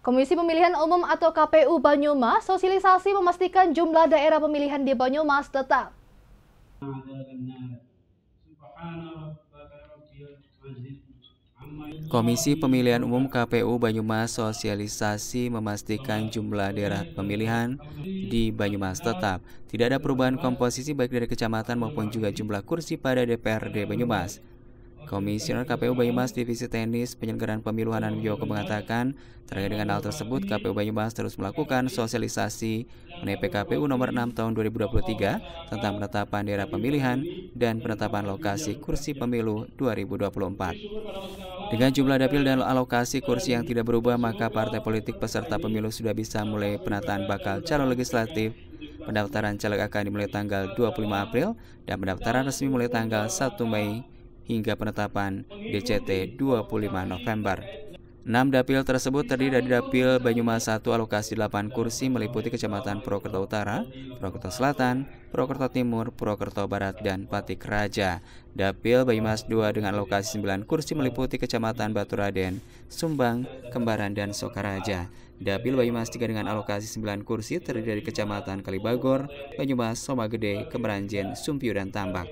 Komisi Pemilihan Umum atau KPU Banyumas sosialisasi memastikan jumlah daerah pemilihan di Banyumas tetap. Komisi Pemilihan Umum KPU Banyumas sosialisasi memastikan jumlah daerah pemilihan di Banyumas tetap. Tidak ada perubahan komposisi baik dari kecamatan maupun juga jumlah kursi pada DPRD Banyumas. Komisioner KPU Banyumas Divisi Teknis Penyelenggaraan Pemilu Hanan Wiyoko mengatakan, terkait dengan hal tersebut, KPU Banyumas terus melakukan sosialisasi mengenai PKPU nomor 6 tahun 2023 tentang penetapan daerah pemilihan dan penetapan lokasi kursi pemilu 2024. Dengan jumlah dapil dan alokasi kursi yang tidak berubah, maka partai politik peserta pemilu sudah bisa mulai penataan bakal calon legislatif Pendaftaran caleg akan dimulai tanggal 25 April dan pendaftaran resmi mulai tanggal 1 Mei hingga penetapan DCT 25 November. 6 dapil tersebut terdiri dari dapil Banyumas 1 alokasi 8 kursi meliputi kecamatan Purwokerto Utara, Purwokerto Selatan, Purwokerto Timur, Purwokerto Barat, dan Patik Raja. Dapil Banyumas 2 dengan alokasi 9 kursi meliputi kecamatan Baturaden, Sumbang, Kembaran, dan Sokaraja. Dapil Banyumas 3 dengan alokasi 9 kursi terdiri dari kecamatan Kalibagor, Banyumas, Somagede, Kemeranjen, Sumpiu, dan Tambak.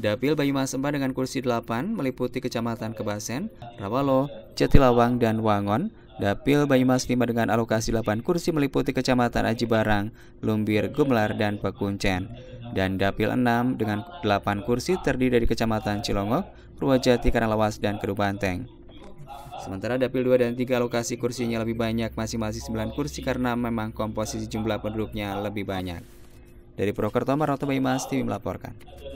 Dapil Banyumas 4 dengan kursi 8 meliputi Kecamatan Kebasen, Rawalo, Jatilawang, dan Wangon. Dapil Banyumas 5 dengan alokasi 8 kursi meliputi Kecamatan Aji Barang, Lumbir, Gumlar, dan Pekuncen. Dan Dapil 6 dengan 8 kursi terdiri dari Kecamatan Cilongok, Purwajati, Karanglawas, dan Kedubanteng. Sementara Dapil 2 dan 3 alokasi kursinya lebih banyak masing-masing 9 kursi karena memang komposisi jumlah penduduknya lebih banyak. Dari Prokerto Maroto Banyumas TV melaporkan.